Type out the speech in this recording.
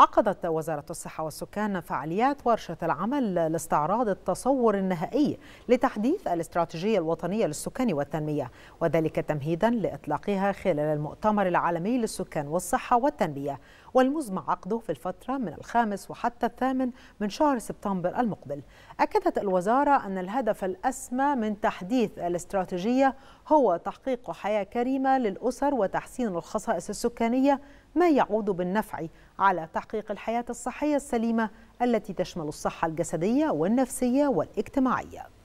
عقدت وزارة الصحة والسكان فعاليات ورشة العمل لاستعراض التصور النهائي لتحديث الاستراتيجية الوطنية للسكان والتنمية وذلك تمهيدا لإطلاقها خلال المؤتمر العالمي للسكان والصحة والتنمية والمزمع عقده في الفترة من الخامس وحتى الثامن من شهر سبتمبر المقبل أكدت الوزارة أن الهدف الأسمى من تحديث الاستراتيجية هو تحقيق حياة كريمة للأسر وتحسين الخصائص السكانية ما يعود بالنفع على تحقيق تحقيق الحياة الصحية السليمة التي تشمل الصحة الجسدية والنفسية والاجتماعية